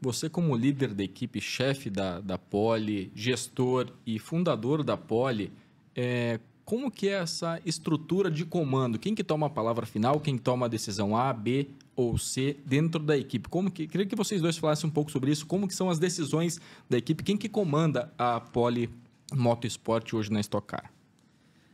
Você, como líder da equipe, chefe da, da Poli, gestor e fundador da Poli, é, como que é essa estrutura de comando? Quem que toma a palavra final? Quem toma a decisão A, B ou C dentro da equipe? Como que queria que vocês dois falassem um pouco sobre isso? Como que são as decisões da equipe? Quem que comanda a Poli Motorsport hoje na Stock Car?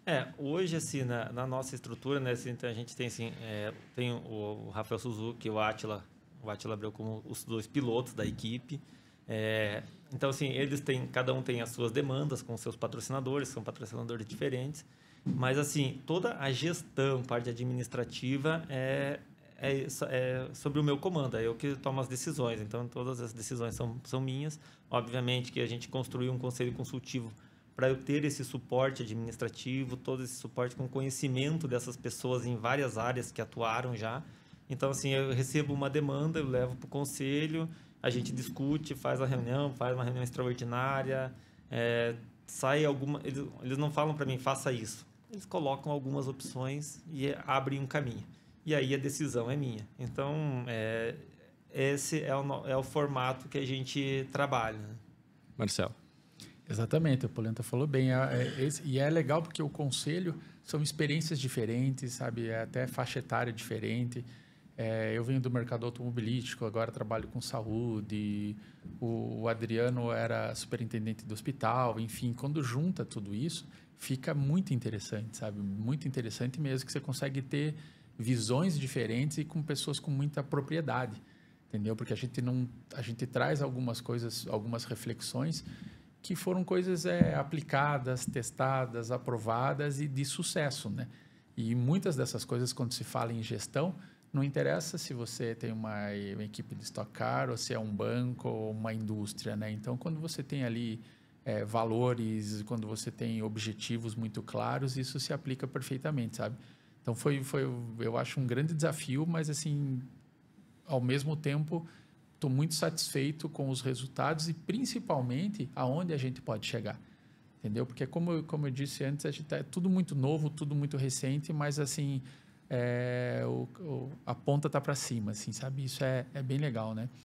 É, hoje assim na, na nossa estrutura, né, assim, então a gente tem assim, é, tem o, o Rafael Suzuki, o Atila o Attila Abreu como os dois pilotos da equipe. É, então, assim, eles têm, cada um tem as suas demandas com seus patrocinadores, são patrocinadores diferentes, mas, assim, toda a gestão, parte administrativa, é, é, é sobre o meu comando, é eu que tomo as decisões, então todas as decisões são, são minhas. Obviamente que a gente construiu um conselho consultivo para eu ter esse suporte administrativo, todo esse suporte com conhecimento dessas pessoas em várias áreas que atuaram já. Então, assim, eu recebo uma demanda, eu levo para o conselho, a gente discute, faz a reunião, faz uma reunião extraordinária, é, sai alguma. Eles, eles não falam para mim, faça isso. Eles colocam algumas opções e é, abrem um caminho. E aí a decisão é minha. Então, é, esse é o, é o formato que a gente trabalha. Né? Marcelo. Exatamente, o Polenta falou bem. É, é, esse, e é legal porque o conselho são experiências diferentes, sabe? É até faixa etária diferente. É, eu venho do mercado automobilístico, agora trabalho com saúde. O, o, Adriano era superintendente do hospital. Enfim, quando junta tudo isso, fica muito interessante, sabe? Muito interessante mesmo que você consegue ter visões diferentes e com pessoas com muita propriedade, entendeu? Porque a gente não, a gente traz algumas coisas, algumas reflexões que foram coisas é, aplicadas, testadas, aprovadas e de sucesso, né? E muitas dessas coisas, quando se fala em gestão, não interessa se você tem uma, uma equipe de Stock Car ou se é um banco ou uma indústria, né? Então, quando você tem ali é, valores, quando você tem objetivos muito claros, isso se aplica perfeitamente, sabe? Então foi, foi eu acho um grande desafio, mas assim, ao mesmo tempo, estou muito satisfeito com os resultados e principalmente aonde a gente pode chegar, entendeu? Porque como, como eu disse antes, a gente tá, é tudo muito novo, tudo muito recente, mas assim é, o, o, a ponta tá para cima, assim, sabe? Isso é, é bem legal, né?